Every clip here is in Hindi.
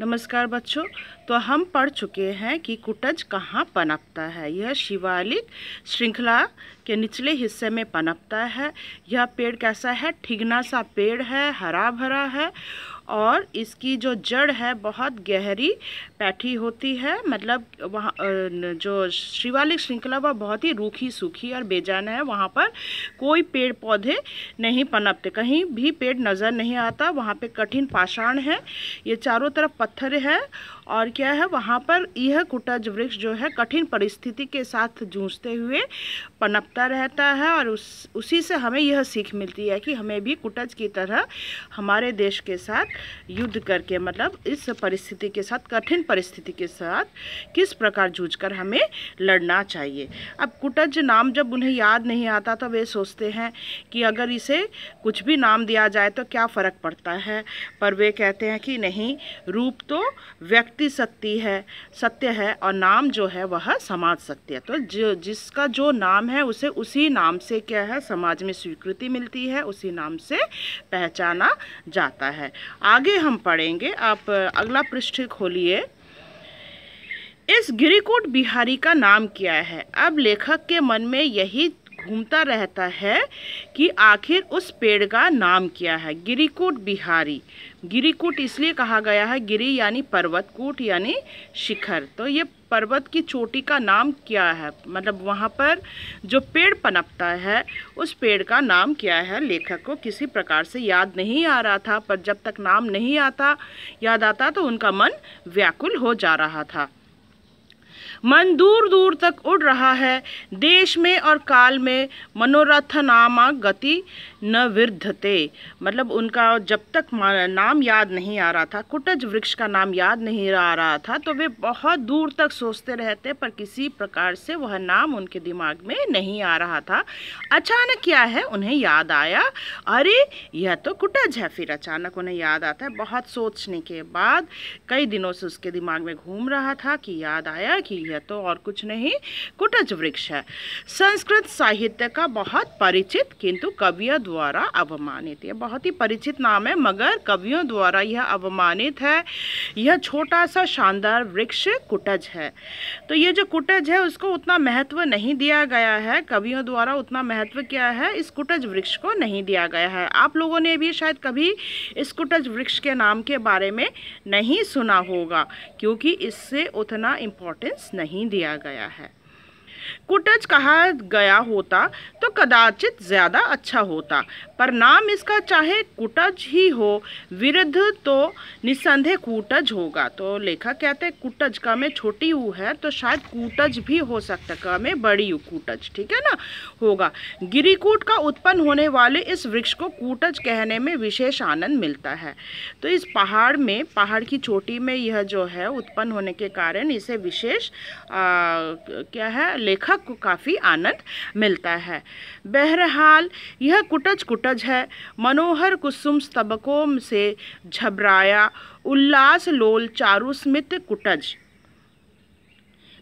नमस्कार बच्चों तो हम पढ़ चुके हैं कि कुटज कहाँ पनपता है यह शिवालिक श्रृंखला के निचले हिस्से में पनपता है यह पेड़ कैसा है ठिगना सा पेड़ है हरा भरा है और इसकी जो जड़ है बहुत गहरी पैठी होती है मतलब वहाँ जो शिवालिक श्रृंखला वह बहुत ही रूखी सूखी और बेजान है वहाँ पर कोई पेड़ पौधे नहीं पनपते कहीं भी पेड़ नज़र नहीं आता वहाँ पे कठिन पाषाण है ये चारों तरफ पत्थर है और क्या है वहाँ पर यह कुटज वृक्ष जो है कठिन परिस्थिति के साथ जूझते हुए पनपता रहता है और उस उसी से हमें यह सीख मिलती है कि हमें भी कुटज की तरह हमारे देश के साथ युद्ध करके मतलब इस परिस्थिति के साथ कठिन परिस्थिति के साथ किस प्रकार कर हमें लड़ना चाहिए अब कुटज नाम जब उन्हें याद नहीं आता तो वे सोचते हैं कि अगर इसे कुछ भी नाम दिया जाए तो क्या फ़र्क पड़ता है पर वे कहते हैं कि नहीं रूप तो व्यक्ति व्यक्ति सत्य है सत्य है और नाम जो है वह समाज सत्य है तो जो जिसका जो नाम है उसे उसी नाम से क्या है समाज में स्वीकृति मिलती है उसी नाम से पहचाना जाता है आगे हम पढ़ेंगे आप अगला पृष्ठ खोलिए इस गिरिकोट बिहारी का नाम क्या है अब लेखक के मन में यही घूमता रहता है कि आखिर उस पेड़ का नाम क्या है गिरिकोट बिहारी गिरिकूट इसलिए कहा गया है गिरी यानी पर्वत कूट यानी शिखर तो ये पर्वत की चोटी का नाम क्या है मतलब वहाँ पर जो पेड़ पनपता है उस पेड़ का नाम क्या है लेखक को किसी प्रकार से याद नहीं आ रहा था पर जब तक नाम नहीं आता याद आता तो उनका मन व्याकुल हो जा रहा था मन दूर दूर तक उड़ रहा है देश में और काल में मनोरथ नामा गति न विरधते मतलब उनका जब तक नाम याद नहीं आ रहा था कुटज वृक्ष का नाम याद नहीं आ रहा था तो वे बहुत दूर तक सोचते रहते पर किसी प्रकार से वह नाम उनके दिमाग में नहीं आ रहा था अचानक क्या है उन्हें याद आया अरे यह तो कुटज है फिर अचानक उन्हें याद आता है बहुत सोचने के बाद कई दिनों से उसके दिमाग में घूम रहा था कि याद आया कि यह तो और कुछ नहीं कुटज वृक्ष है संस्कृत साहित्य का बहुत परिचित किंतु कवियों द्वारा अवमानित यह बहुत ही परिचित नाम है मगर कवियों द्वारा यह अवमानित है यह छोटा सा शानदार वृक्ष कुटज है तो ये जो कुटज है उसको उतना महत्व नहीं दिया गया है कवियों द्वारा उतना महत्व क्या है इस कुटज वृक्ष को नहीं दिया गया है आप लोगों ने भी शायद कभी इस कुटज वृक्ष के नाम के बारे में नहीं सुना होगा क्योंकि इससे उतना इम्पोर्टेंस नहीं दिया गया है कुटज कहा गया होता तो कदाचित ज़्यादा अच्छा होता पर नाम इसका चाहे कुटज ही हो विरुद्ध तो निसंदेह कुटज होगा तो लेखक कहते हैं कुटज का में छोटी ऊ है तो शायद कूटज भी हो सकता का में बड़ी ऊ कूटज ठीक है ना होगा गिरिकूट का उत्पन्न होने वाले इस वृक्ष को कुटज कहने में विशेष आनंद मिलता है तो इस पहाड़ में पहाड़ की चोटी में यह जो है उत्पन्न होने के कारण इसे विशेष क्या है लेखक को काफ़ी आनंद मिलता है बहरहाल यह कुटज कुटज है मनोहर कुसुम स्तबकों से झबराया उल्लास लोल चारुस्मित कुटज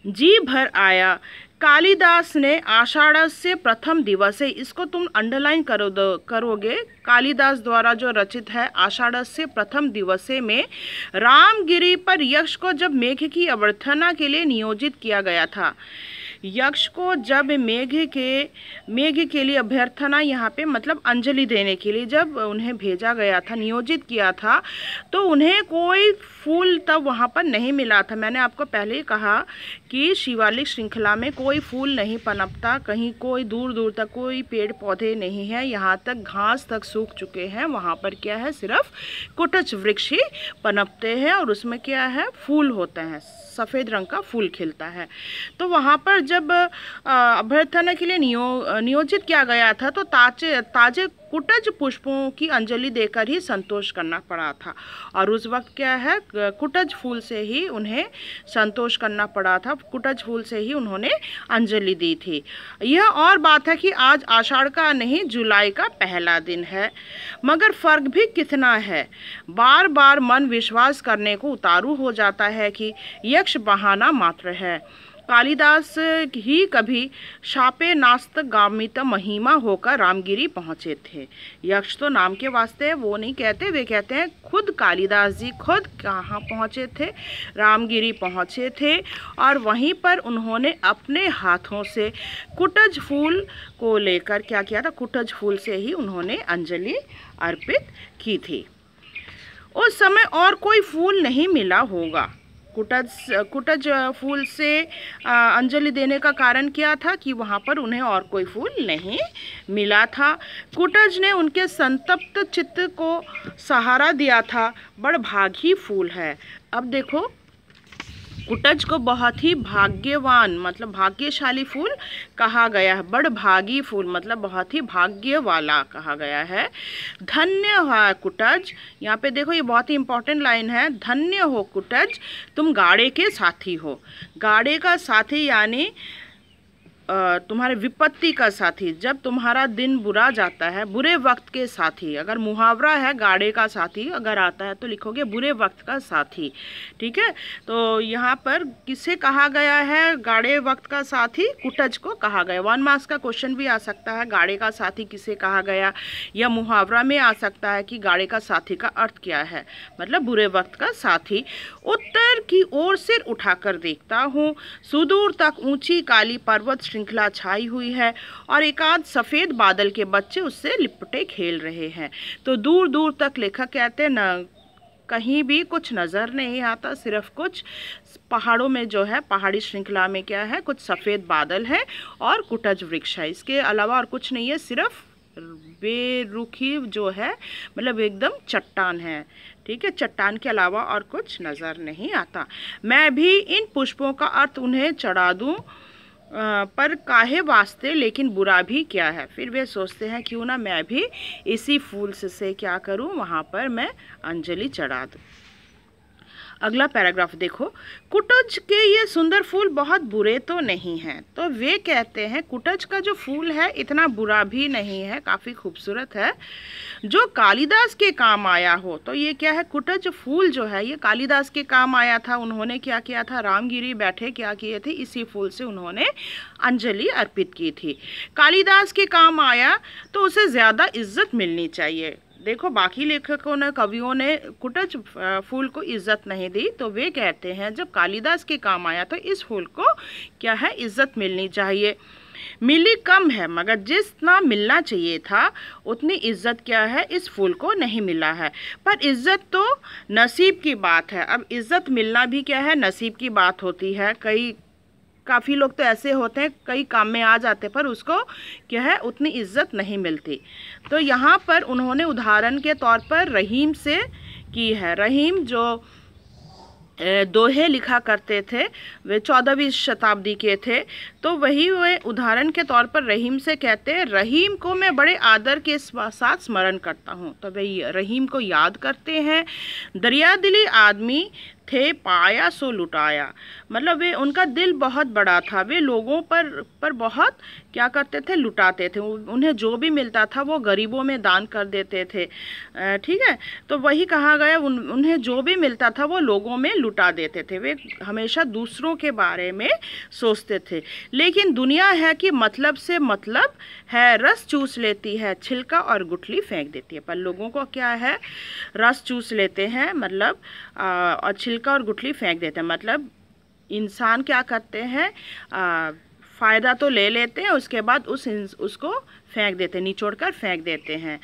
जी भर आया कालिदास ने आषाढ़ से प्रथम दिवस है इसको तुम अंडरलाइन करो दो करोगे कालिदास द्वारा जो रचित है आषाढ़ से प्रथम दिवस में रामगिरी पर यक्ष को जब मेघ की अवर्थना के लिए नियोजित किया गया था यक्ष को जब मेघ के मेघ के लिए अभ्यर्थना यहाँ पे मतलब अंजलि देने के लिए जब उन्हें भेजा गया था नियोजित किया था तो उन्हें कोई फूल तब वहाँ पर नहीं मिला था मैंने आपको पहले ही कहा कि शिवालिक श्रृंखला में कोई फूल नहीं पनपता कहीं कोई दूर दूर तक कोई पेड़ पौधे नहीं है यहाँ तक घास तक सूख चुके हैं वहाँ पर क्या है सिर्फ कुटच वृक्ष ही पनपते हैं और उसमें क्या है फूल होते हैं सफ़ेद रंग का फूल खिलता है तो वहाँ पर जब अभ्यर्थना के लिए नियो नियोजित किया गया था तो ताजे ताजे कुटज पुष्पों की अंजलि देकर ही संतोष करना पड़ा था और उस वक्त क्या है कुटज फूल से ही उन्हें संतोष करना पड़ा था कुटज फूल से ही उन्होंने अंजलि दी थी यह और बात है कि आज आषाढ़ का नहीं जुलाई का पहला दिन है मगर फ़र्क भी कितना है बार बार मन विश्वास करने को उतारू हो जाता है कि यक्ष बहाना मात्र है कालिदास ही कभी शापे नास्त गामित महिमा होकर रामगिरी पहुँचे थे यक्ष तो नाम के वास्ते वो नहीं कहते वे कहते हैं खुद कालिदास जी खुद कहाँ पहुँचे थे रामगिरी पहुँचे थे और वहीं पर उन्होंने अपने हाथों से कुटज फूल को लेकर क्या किया था कुटज फूल से ही उन्होंने अंजलि अर्पित की थी उस समय और कोई फूल नहीं मिला होगा कुटज कुटज फूल से अंजलि देने का कारण क्या था कि वहाँ पर उन्हें और कोई फूल नहीं मिला था कुटज ने उनके संतप्त चित्त को सहारा दिया था बड़ भागी फूल है अब देखो कुटज को बहुत ही भाग्यवान मतलब भाग्यशाली फूल कहा गया है बड़ भागी फूल मतलब बहुत ही भाग्य वाला कहा गया है धन्य है कुटज यहाँ पे देखो ये बहुत ही इंपॉर्टेंट लाइन है धन्य हो कुटज तुम गाड़े के साथी हो गाड़े का साथी यानी तुम्हारे विपत्ति का साथी जब तुम्हारा दिन बुरा जाता है बुरे वक्त के साथी अगर मुहावरा है गाड़े का साथी अगर आता है तो लिखोगे बुरे वक्त का साथी ठीक है तो यहाँ पर किसे कहा गया है गाड़े वक्त का साथी कुटज को कहा गया वन मार्क्स का क्वेश्चन भी आ सकता है गाड़े का साथी किसे कहा गया या मुहावरा में आ सकता है कि गाड़े का साथी का अर्थ क्या है मतलब बुरे वक्त का साथी उत्तर की ओर सिर उठाकर देखता हूँ सुदूर तक ऊँची काली पर्वत श्रृंखला छाई हुई है और एक आध सफ़ेद बादल के बच्चे उससे लिपटे खेल रहे हैं तो दूर दूर तक लेखक कहते हैं न कहीं भी कुछ नज़र नहीं आता सिर्फ कुछ पहाड़ों में जो है पहाड़ी श्रृंखला में क्या है कुछ सफ़ेद बादल है और कुटज वृक्ष है इसके अलावा और कुछ नहीं है सिर्फ बेरुखी जो है मतलब एकदम चट्टान है ठीक है चट्टान के अलावा और कुछ नज़र नहीं आता मैं भी इन पुष्पों का अर्थ उन्हें चढ़ा दूँ पर काहे वास्ते लेकिन बुरा भी क्या है फिर वे सोचते हैं क्यों ना मैं भी इसी फूल से क्या करूं वहाँ पर मैं अंजलि चढ़ा दूँ अगला पैराग्राफ देखो कुटज के ये सुंदर फूल बहुत बुरे तो नहीं हैं तो वे कहते हैं कुटज का जो फूल है इतना बुरा भी नहीं है काफ़ी खूबसूरत है जो कालिदास के काम आया हो तो ये क्या है कुटज फूल जो है ये कालिदास के काम आया था उन्होंने क्या किया था रामगिरी बैठे क्या किए थे इसी फूल से उन्होंने अंजलि अर्पित की थी कालिदास के काम आया तो उसे ज़्यादा इज्जत मिलनी चाहिए देखो बाकी लेखकों ने कवियों ने कुटज फूल को इज्जत नहीं दी तो वे कहते हैं जब कालिदास के काम आया तो इस फूल को क्या है इज्जत मिलनी चाहिए मिली कम है मगर जितना मिलना चाहिए था उतनी इज्जत क्या है इस फूल को नहीं मिला है पर इज्जत तो नसीब की बात है अब इज्जत मिलना भी क्या है नसीब की बात होती है कई काफ़ी लोग तो ऐसे होते हैं कई काम में आ जाते पर उसको क्या है उतनी इज्जत नहीं मिलती तो यहाँ पर उन्होंने उदाहरण के तौर पर रहीम से की है रहीम जो दोहे लिखा करते थे वे चौदहवीं शताब्दी के थे तो वही वे उदाहरण के तौर पर रहीम से कहते हैं रहीम को मैं बड़े आदर के साथ स्मरण करता हूँ तो वे रहीम को याद करते हैं दरिया दिली आदमी थे पाया सो लुटाया मतलब वे उनका दिल बहुत बड़ा था वे लोगों पर पर बहुत क्या करते थे लुटाते थे उन्हें जो भी मिलता था वो गरीबों में दान कर देते थे ठीक है तो वही कहा गया उन, उन्हें जो भी मिलता था वो लोगों में लुटा देते थे वे हमेशा दूसरों के बारे में सोचते थे लेकिन दुनिया है कि मतलब से मतलब है रस चूस लेती है छिलका और गुठली फेंक देती है पर लोगों को क्या है रस चूस लेते हैं मतलब और छिलका और गुठली फेंक देते हैं मतलब इंसान क्या करते हैं फ़ायदा तो ले लेते हैं उसके बाद उस उसको फेंक देते हैं निचोड़ कर फेंक देते हैं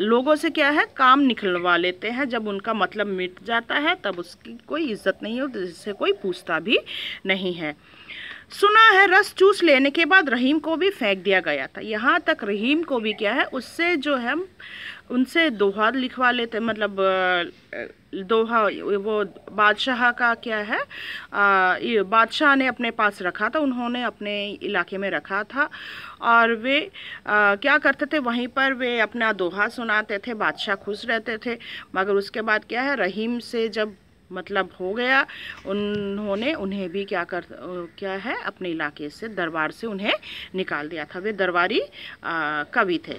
लोगों से क्या है काम निकलवा लेते हैं जब उनका मतलब मिट जाता है तब उसकी कोई इज्जत नहीं है जिससे कोई पूछता भी नहीं है सुना है रस चूस लेने के बाद रहीम को भी फेंक दिया गया था यहाँ तक रहीम को भी क्या है उससे जो है उनसे दोहा लिखवा लेते मतलब दोहा वो बादशाह का क्या है बादशाह ने अपने पास रखा था उन्होंने अपने इलाके में रखा था और वे आ, क्या करते थे वहीं पर वे अपना दोहा सुनाते थे बादशाह खुश रहते थे मगर उसके बाद क्या है रहीम से जब मतलब हो गया उन्होंने उन्हें भी क्या कर क्या है अपने इलाके से दरबार से उन्हें निकाल दिया था वे दरबारी कवि थे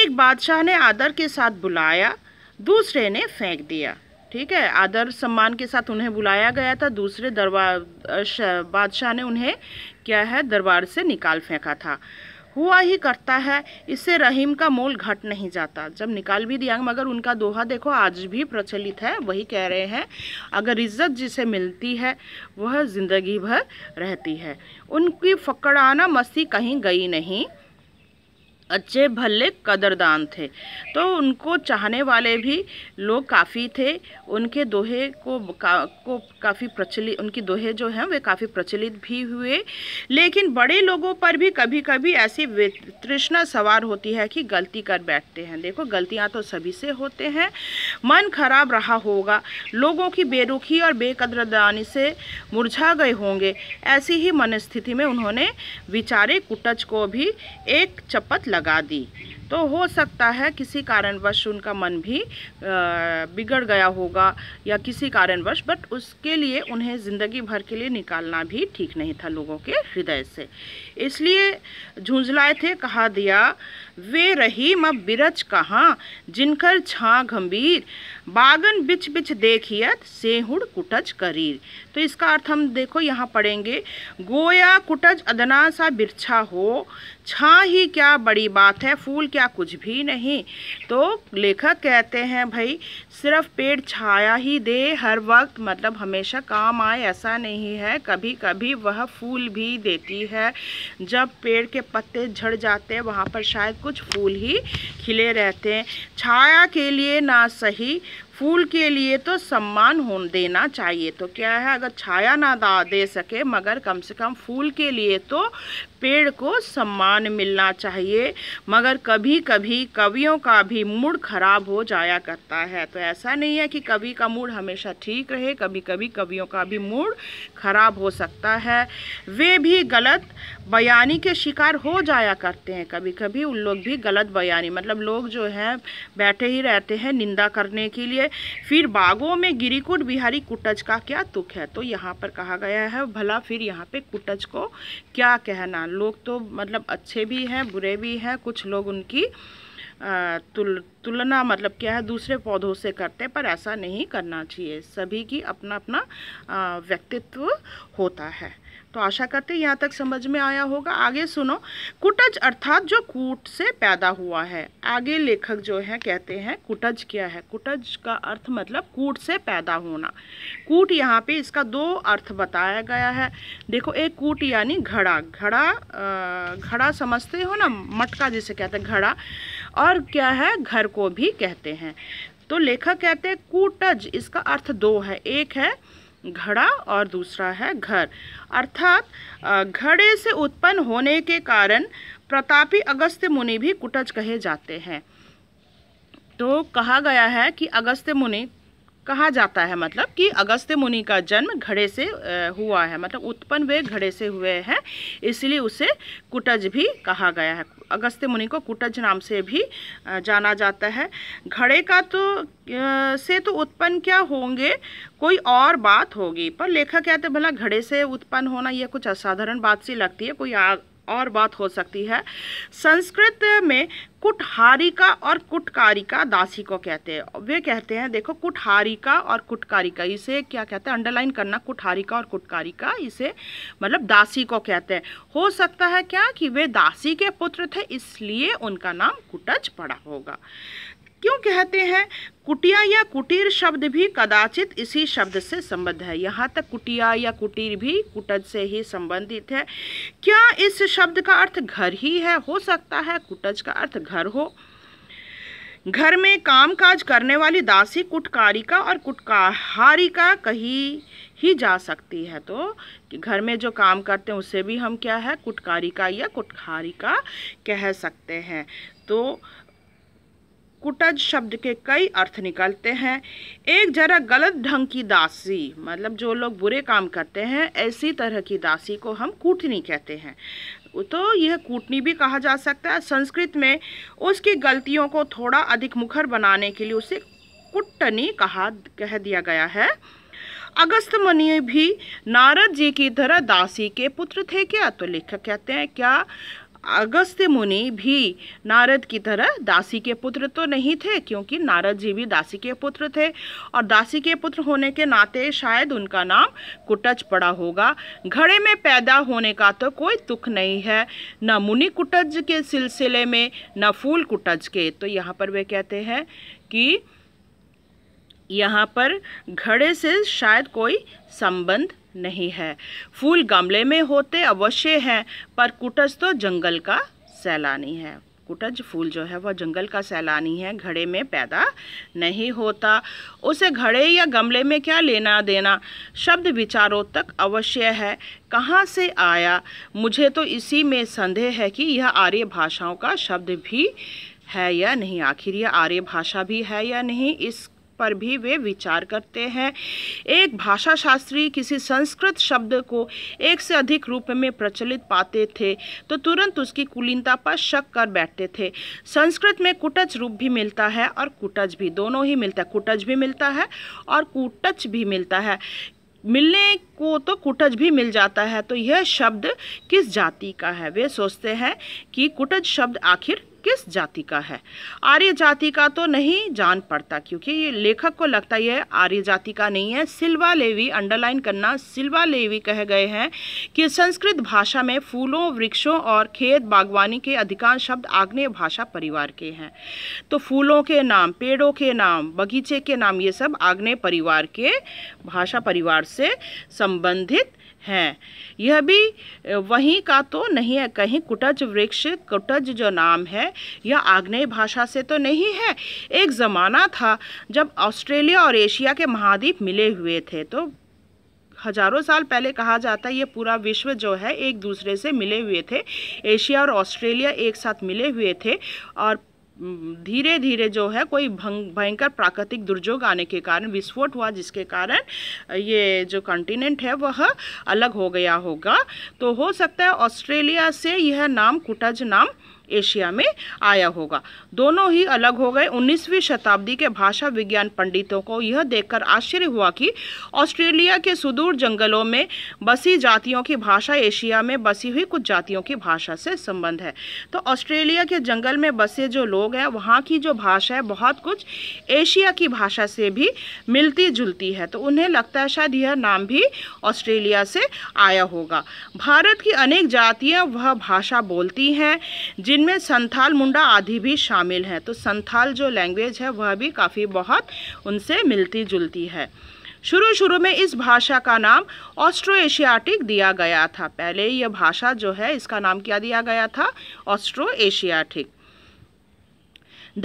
एक बादशाह ने आदर के साथ बुलाया दूसरे ने फेंक दिया ठीक है आदर सम्मान के साथ उन्हें बुलाया गया था दूसरे दरबार बादशाह ने उन्हें क्या है दरबार से निकाल फेंका था हुआ ही करता है इससे रहीम का मोल घट नहीं जाता जब निकाल भी दिया मगर उनका दोहा देखो आज भी प्रचलित है वही कह रहे हैं अगर इज्जत जिसे मिलती है वह ज़िंदगी भर रहती है उनकी फकड़ाना मस्ती कहीं गई नहीं अच्छे भले कदरदान थे तो उनको चाहने वाले भी लोग काफ़ी थे उनके दोहे को का, को काफ़ी प्रचलित उनकी दोहे जो हैं वे काफ़ी प्रचलित भी हुए लेकिन बड़े लोगों पर भी कभी कभी ऐसी तृष्णा सवार होती है कि गलती कर बैठते हैं देखो गलतियां तो सभी से होते हैं मन खराब रहा होगा लोगों की बेरुखी और बेकदरदानी से मुरझा गए होंगे ऐसी ही मनस्थिति में उन्होंने विचारे कुटच को भी एक चपत लगा लगा दी तो हो सकता है किसी कारणवश उनका मन भी बिगड़ गया होगा या किसी कारणवश बट उसके लिए उन्हें ज़िंदगी भर के लिए निकालना भी ठीक नहीं था लोगों के हृदय से इसलिए झुंझलाए थे कहा दिया वे रही मब बिरच कहाँ जिनकर छा गंभीर बागन बिच बिच देखियत सेहुड़ कुटज करीर तो इसका अर्थ हम देखो यहाँ पढ़ेंगे गोया कुटज अदना सा बिरछा हो छा ही क्या बड़ी बात है फूल क्या कुछ भी नहीं तो लेखक कहते हैं भाई सिर्फ पेड़ छाया ही दे हर वक्त मतलब हमेशा काम आए ऐसा नहीं है कभी कभी वह फूल भी देती है जब पेड़ के पत्ते झड़ जाते हैं वहाँ पर शायद कुछ फूल ही खिले रहते हैं छाया के लिए ना सही फूल के लिए तो सम्मान हो देना चाहिए तो क्या है अगर छाया ना दे सके मगर कम से कम फूल के लिए तो पेड़ को सम्मान मिलना चाहिए मगर कभी कभी कवियों का भी मूड खराब हो जाया करता है तो ऐसा नहीं है कि कवि का मूड हमेशा ठीक रहे कभी कभी कवियों का भी मूड खराब हो सकता है वे भी गलत बयानी के शिकार हो जाया करते हैं कभी कभी उन लोग भी गलत बयानी मतलब लोग जो हैं बैठे ही रहते हैं निंदा करने के लिए फिर बागों में गिरीकुट बिहारी कुटज का क्या तुख है तो यहाँ पर कहा गया है भला फिर यहाँ पे कुटज को क्या कहना लोग तो मतलब अच्छे भी हैं बुरे भी हैं कुछ लोग उनकी तुल तुलना मतलब क्या है दूसरे पौधों से करते पर ऐसा नहीं करना चाहिए सभी की अपना अपना व्यक्तित्व होता है तो आशा करते यहाँ तक समझ में आया होगा आगे सुनो कुटज अर्थात जो कूट से पैदा हुआ है आगे लेखक जो है कहते हैं कुटज क्या है कुटज का अर्थ मतलब कूट से पैदा होना कूट यहाँ पे इसका दो अर्थ बताया गया है देखो एक कूट यानी घड़ा घड़ा घड़ा समझते हो ना मटका जिसे कहते हैं घड़ा और क्या है घर को भी कहते हैं तो लेखक कहते हैं कूटज इसका अर्थ दो है एक है घड़ा और दूसरा है घर अर्थात घड़े से उत्पन्न होने के कारण प्रतापी अगस्त्य मुनि भी कुटज कहे जाते हैं तो कहा गया है कि अगस्त्य मुनि कहा जाता है मतलब कि अगस्त्य मुनि का जन्म घड़े से हुआ है मतलब उत्पन्न वे घड़े से हुए हैं इसलिए उसे कुटज भी कहा गया है अगस्त्य मुनि को कुटज नाम से भी जाना जाता है घड़े का तो से तो उत्पन्न क्या होंगे कोई और बात होगी पर लेखक कहते भला घड़े से उत्पन्न होना यह कुछ असाधारण बात सी लगती है कोई और बात हो सकती है संस्कृत में कुटहारिका और कुटकारिका दासी को कहते हैं वे कहते हैं देखो कुटहारिका और कुटकारिका इसे क्या कहते हैं अंडरलाइन करना कुटहारिका और कुटकारिका इसे मतलब दासी को कहते हैं हो सकता है क्या कि वे दासी के पुत्र थे इसलिए उनका नाम कुटज पड़ा होगा क्यों कहते हैं कुटिया या कुटीर शब्द भी कदाचित इसी शब्द से संबद्ध है यहाँ तक कुटिया या कुटीर भी कुटज से ही संबंधित है क्या इस शब्द का अर्थ घर ही है हो सकता है कुटज का अर्थ घर हो घर में कामकाज करने वाली दासी कुटकारिका और कुटकाहारिका कही ही जा सकती है तो कि घर में जो काम करते हैं उसे भी हम क्या है कुटकारिका या कुटकारिका कह सकते हैं तो कुटज शब्द के कई अर्थ निकलते हैं एक जरा गलत ढंग की दासी मतलब जो लोग बुरे काम करते हैं ऐसी तरह की दासी को हम कूटनी कहते हैं तो यह कूटनी भी कहा जा सकता है संस्कृत में उसकी गलतियों को थोड़ा अधिक मुखर बनाने के लिए उसे कुटनी कहा कह दिया गया है अगस्त मुनि भी नारद जी की तरह दासी के पुत्र थे क्या तो लेखक कहते हैं क्या अगस्त्य मुनि भी नारद की तरह दासी के पुत्र तो नहीं थे क्योंकि नारद जी भी दासी के पुत्र थे और दासी के पुत्र होने के नाते शायद उनका नाम कुटज पड़ा होगा घड़े में पैदा होने का तो कोई दुख नहीं है न मुनि कुटज के सिलसिले में न फूल कुटज के तो यहाँ पर वे कहते हैं कि यहाँ पर घड़े से शायद कोई संबंध नहीं है फूल गमले में होते अवश्य हैं पर कुटज तो जंगल का सैलानी है कुटज फूल जो है वह जंगल का सैलानी है घड़े में पैदा नहीं होता उसे घड़े या गमले में क्या लेना देना शब्द विचारों तक अवश्य है कहाँ से आया मुझे तो इसी में संदेह है कि यह आर्य भाषाओं का शब्द भी है या नहीं आखिर यह आर्य भाषा भी है या नहीं इस पर भी वे विचार करते हैं एक भाषा शास्त्री किसी संस्कृत शब्द को एक से अधिक रूप में प्रचलित पाते थे तो तुरंत उसकी कुलीनता पर शक कर बैठते थे संस्कृत में कुटच रूप भी मिलता है और कुटज भी दोनों ही मिलता है कुटज भी मिलता है और कुटच भी मिलता है मिलने को तो कुटज भी मिल जाता है तो यह शब्द किस जाति का है वे सोचते हैं कि कुटज शब्द आखिर किस जाति का है आर्य जाति का तो नहीं जान पड़ता क्योंकि ये लेखक को लगता यह आर्य जाति का नहीं है सिल्वा लेवी अंडरलाइन करना सिल्वा लेवी कह गए हैं कि संस्कृत भाषा में फूलों वृक्षों और खेत बागवानी के अधिकांश शब्द आग्नेय भाषा परिवार के हैं तो फूलों के नाम पेड़ों के नाम बगीचे के नाम ये सब आग्नेय परिवार के भाषा परिवार से संबंधित हैं यह भी वहीं का तो नहीं है कहीं कुटज वृक्ष कुटज जो नाम है यह आग्नेय भाषा से तो नहीं है एक ज़माना था जब ऑस्ट्रेलिया और एशिया के महाद्वीप मिले हुए थे तो हजारों साल पहले कहा जाता है ये पूरा विश्व जो है एक दूसरे से मिले हुए थे एशिया और ऑस्ट्रेलिया एक साथ मिले हुए थे और धीरे धीरे जो है कोई भयंकर प्राकृतिक दुर्योग आने के कारण विस्फोट हुआ जिसके कारण ये जो कॉन्टिनेंट है वह अलग हो गया होगा तो हो सकता है ऑस्ट्रेलिया से यह नाम कुटज नाम एशिया में आया होगा दोनों ही अलग हो गए 19वीं शताब्दी के भाषा विज्ञान पंडितों को यह देखकर आश्चर्य हुआ कि ऑस्ट्रेलिया के सुदूर जंगलों में बसी जातियों की भाषा एशिया में बसी हुई कुछ जातियों की भाषा से संबंध है तो ऑस्ट्रेलिया के जंगल में बसे जो लोग हैं वहाँ की जो भाषा है बहुत कुछ एशिया की भाषा से भी मिलती जुलती है तो उन्हें लगता है शायद यह नाम भी ऑस्ट्रेलिया से आया होगा भारत की अनेक जातियाँ वह भाषा बोलती हैं जिन जिनमें संथाल मुंडा आदि भी शामिल हैं तो संथाल जो लैंग्वेज है वह भी काफ़ी बहुत उनसे मिलती जुलती है शुरू शुरू में इस भाषा का नाम ऑस्ट्रो एशियाटिक दिया गया था पहले यह भाषा जो है इसका नाम क्या दिया गया था ऑस्ट्रो एशियाटिक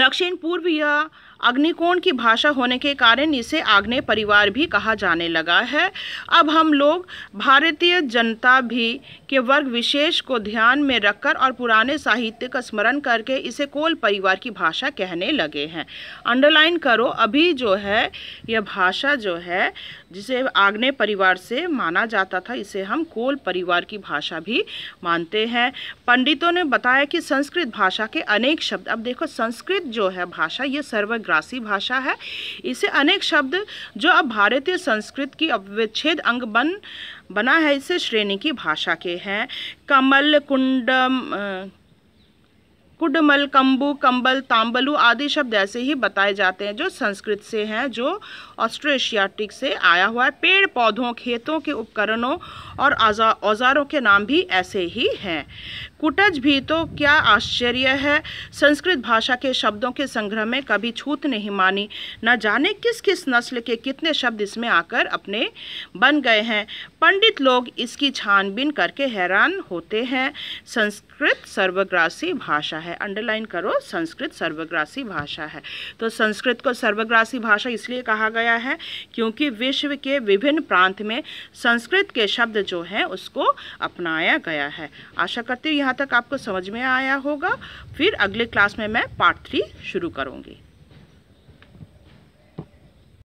दक्षिण पूर्व यह अग्निकोण की भाषा होने के कारण इसे आग्नेय परिवार भी कहा जाने लगा है अब हम लोग भारतीय जनता भी के वर्ग विशेष को ध्यान में रखकर और पुराने साहित्य का स्मरण करके इसे कोल परिवार की भाषा कहने लगे हैं अंडरलाइन करो अभी जो है यह भाषा जो है जिसे आग्ने परिवार से माना जाता था इसे हम कोल परिवार की भाषा भी मानते हैं पंडितों ने बताया कि संस्कृत भाषा के अनेक शब्द अब देखो संस्कृत जो है भाषा ये सर्वग्रासी भाषा है इसे अनेक शब्द जो अब भारतीय संस्कृत की अविच्छेद अंग बन बना है इस श्रेणी की भाषा के हैं कमल कुंडम कुडमल कंबू कंबल तांबलू आदि शब्द ऐसे ही बताए जाते हैं जो संस्कृत से हैं जो ऑस्ट्रोएशियाटिक से आया हुआ है पेड़ पौधों खेतों के उपकरणों और औजारों के नाम भी ऐसे ही हैं कुटज भी तो क्या आश्चर्य है संस्कृत भाषा के शब्दों के संग्रह में कभी छूत नहीं मानी न जाने किस किस नस्ल के कितने शब्द इसमें आकर अपने बन गए हैं पंडित लोग इसकी छानबीन करके हैरान होते हैं संस्कृत सर्वग्रासी भाषा है अंडरलाइन करो संस्कृत सर्वग्रासी भाषा है तो संस्कृत को सर्वग्रासी भाषा इसलिए कहा गया है क्योंकि विश्व के विभिन्न प्रांत में संस्कृत के शब्द जो हैं उसको अपनाया गया है आशा करती हूँ यहाँ यहाँ तक आपको समझ में आया होगा फिर अगले क्लास में मैं पार्ट थ्री शुरू करूँगी